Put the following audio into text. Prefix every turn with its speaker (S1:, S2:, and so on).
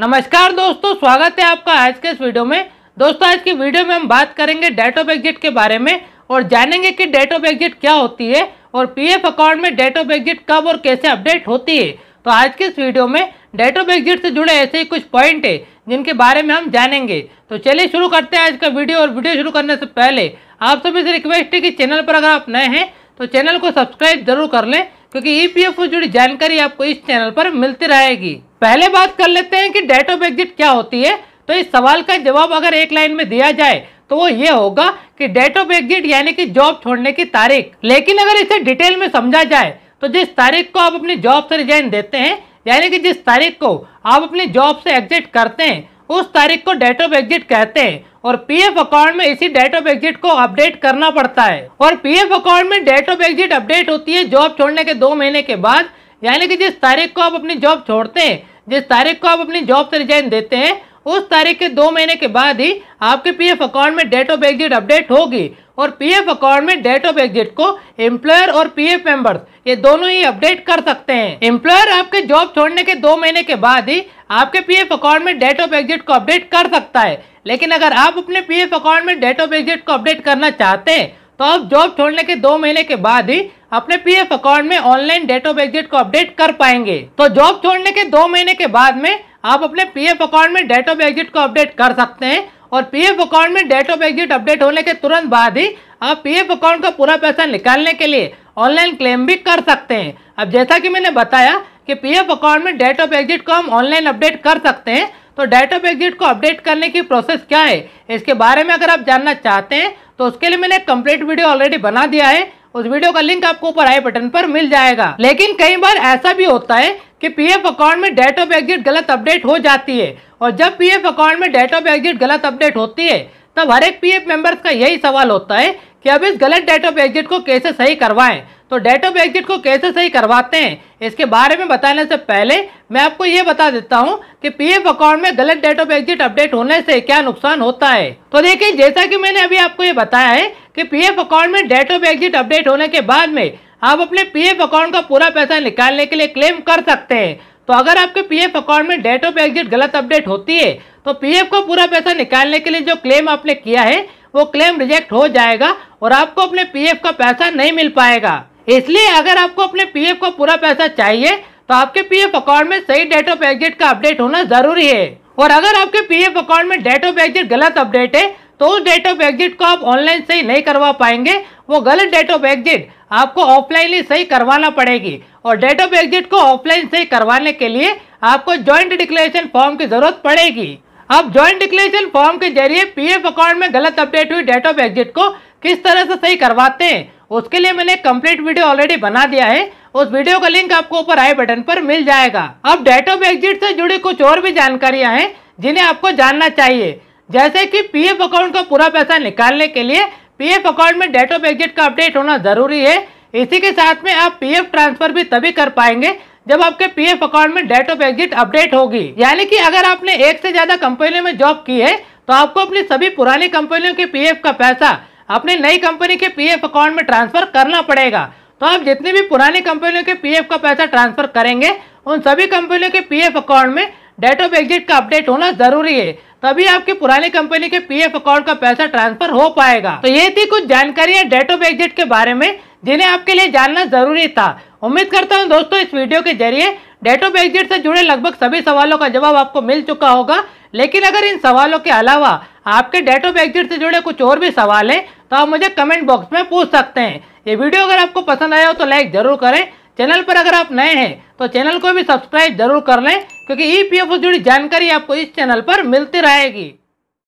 S1: नमस्कार दोस्तों स्वागत है आपका आज के इस वीडियो में दोस्तों आज की वीडियो में हम बात करेंगे डेट ऑफ एग्जिट के बारे में और जानेंगे कि डेट ऑफ एग्जिट क्या होती है और पीएफ अकाउंट में डेट ऑफ एग्जिट कब और कैसे अपडेट होती है तो आज के इस वीडियो में डेट ऑफ एग्जिट से जुड़े ऐसे ही कुछ पॉइंट है जिनके बारे में हम जानेंगे तो चलिए शुरू करते हैं आज का वीडियो और वीडियो शुरू करने से पहले आप सभी से रिक्वेस्ट है कि चैनल पर अगर आप नए हैं तो चैनल को सब्सक्राइब जरूर कर लें क्योंकि ई से जुड़ी जानकारी आपको इस चैनल पर मिलती रहेगी पहले बात कर लेते हैं कि डेट ऑफ एग्जिट क्या होती है तो इस सवाल का जवाब अगर एक लाइन में दिया जाए तो वो ये होगा कि डेट ऑफ एग्जिट यानी कि जॉब छोड़ने की तारीख लेकिन अगर इसे डिटेल में समझा जाए तो जिस तारीख को आप अपनी जॉब से रिजाइन देते हैं यानी कि जिस तारीख को आप अपनी जॉब से एग्जिट करते हैं उस तारीख को डेट ऑफ एग्जिट कहते हैं और पीएफ अकाउंट में इसी डेट ऑफ एग्जिट को अपडेट करना पड़ता है और पीएफ अकाउंट में डेट ऑफ एग्जिट अपडेट होती है जॉब छोड़ने के दो महीने के बाद यानी कि जिस तारीख को आप अपनी जॉब छोड़ते हैं जिस तारीख को आप अपनी जॉब से रिजाइन देते हैं उस तारीख के दो महीने के बाद ही आपके पीएफ अकाउंट में डेट ऑफ एग्जिट अपडेट होगी और पीएफ अकाउंट में डेट ऑफ एग्जिट को एम्प्लॉयर और पीएफ मेंबर्स ये दोनों ही अपडेट कर सकते हैं एम्प्लॉयर आपके जॉब छोड़ने के दो महीने के बाद ही आपके पीएफ अकाउंट में डेट ऑफ एग्जिट को अपडेट कर सकता है लेकिन अगर आप अपने पी अकाउंट में डेट ऑफ एग्जिट को अपडेट करना चाहते हैं तो आप जॉब छोड़ने के दो महीने के बाद ही अपने पीएफ अकाउंट में ऑनलाइन डेट ऑफ एग्जिट को अपडेट कर पाएंगे तो जॉब छोड़ने के दो महीने के बाद में आप अपने पीएफ अकाउंट में डेट ऑफ एग्जिट को अपडेट कर सकते हैं और पीएफ अकाउंट में डेट ऑफ एग्जिट अपडेट होने के तुरंत बाद ही आप पीएफ अकाउंट का पूरा पैसा निकालने के लिए ऑनलाइन क्लेम भी कर सकते हैं अब जैसा कि मैंने बताया कि पीएफ अकाउंट में डेट ऑफ एग्जिट को हम ऑनलाइन अपडेट कर सकते हैं तो डेट ऑफ एग्जिट को अपडेट करने की प्रोसेस क्या है इसके बारे में अगर आप जानना चाहते हैं तो उसके लिए मैंने कम्प्लीट वीडियो ऑलरेडी बना दिया है उस वीडियो का लिंक आपको ऊपर आई बटन पर मिल जाएगा लेकिन कई बार ऐसा भी होता है कि पीएफ अकाउंट में डेट ऑफ एग्जिट गलत अपडेट हो जाती है और जब पीएफ अकाउंट में डेट ऑफ एग्जिट गलत अपडेट होती है तब हर एक पीएफ मेंबर्स का यही सवाल होता है कि अब इस गलत डेट ऑफ एग्जिट को कैसे सही करवाएं तो डेट ऑफ एग्जिट को कैसे सही करवाते हैं इसके बारे में बताने से पहले मैं आपको ये बता देता हूँ कि पीएफ अकाउंट में गलत डेट ऑफ एग्जिट अपडेट होने से क्या नुकसान होता है तो देखिए जैसा कि मैंने अभी आपको ये बताया है कि पीएफ अकाउंट में डेट ऑफ एग्जिट अपडेट होने के बाद में आप अपने पी अकाउंट का पूरा पैसा निकालने के लिए क्लेम कर सकते हैं तो अगर आपके पी अकाउंट में डेट ऑफ एग्जिट गलत अपडेट होती है तो पी का पूरा पैसा निकालने के लिए जो क्लेम आपने किया है वो क्लेम रिजेक्ट हो जाएगा और आपको अपने पीएफ का पैसा नहीं मिल पाएगा इसलिए अगर आपको अपने पीएफ का पूरा पैसा चाहिए तो आपके पीएफ अकाउंट में सही डेट ऑफ एग्जिट का अपडेट होना जरूरी है और अगर आपके पीएफ अकाउंट में डेट ऑफ एग्जिट गलत अपडेट है तो उस डेट ऑफ एग्जिट को आप ऑनलाइन सही नहीं करवा पाएंगे वो गलत डेट ऑफ एग्जिट आपको ऑफलाइन ही सही करवाना पड़ेगी और डेट ऑफ एग्जिट को ऑफलाइन सही करवाने के लिए आपको ज्वाइंट डिक्लेरेशन फॉर्म की जरूरत पड़ेगी अब ज्वाइंट डिक्लेरेशन फॉर्म के जरिए पीएफ अकाउंट में गलत अपडेट हुई डेट ऑफ एग्जिट को किस तरह से सही करवाते हैं उसके लिए मैंने कंप्लीट वीडियो ऑलरेडी बना दिया है उस वीडियो का लिंक आपको ऊपर आई बटन पर मिल जाएगा अब डेट ऑफ एग्जिट से जुड़ी कुछ और भी जानकारियां हैं जिन्हें आपको जानना चाहिए जैसे कि पीएफ अकाउंट का पूरा पैसा निकालने के लिए पीएफ अकाउंट में डेट ऑफ एग्जिट का अपडेट होना जरूरी है इसी के साथ में आप पीएफ ट्रांसफर भी तभी कर पाएंगे जब आपके पीएफ अकाउंट में डेट ऑफ एग्जिट अपडेट होगी यानी कि अगर आपने एक से ज्यादा कंपनियों में जॉब की है तो आपको अपनी सभी पुरानी कंपनियों के पीएफ का पैसा अपने नई कंपनी के पीएफ अकाउंट में ट्रांसफर करना पड़ेगा तो आप जितनी भी पुरानी कंपनियों के पीएफ का पैसा ट्रांसफर करेंगे उन सभी कंपनियों के पीएफ अकाउंट में डेट ऑफ एग्जिट का अपडेट होना जरूरी है तभी आपकी पुरानी कंपनी के पीएफ अकाउंट का पैसा ट्रांसफर हो पाएगा तो ये थी कुछ जानकारियां डेट ऑफ एग्जिट के बारे में जिन्हें आपके लिए जानना जरूरी था उम्मीद करता हूँ दोस्तों इस वीडियो के जरिए डेट ऑफ एग्जिट से जुड़े लगभग सभी सवालों का जवाब आपको मिल चुका होगा लेकिन अगर इन सवालों के अलावा आपके डेट ऑफ एग्जिट से जुड़े कुछ और भी सवाल हैं तो आप मुझे कमेंट बॉक्स में पूछ सकते हैं ये वीडियो अगर आपको पसंद आया हो तो लाइक जरूर करें चैनल पर अगर आप नए हैं तो चैनल को भी सब्सक्राइब जरूर कर लें क्योंकि ई पी से जुड़ी जानकारी आपको इस चैनल पर मिलती रहेगी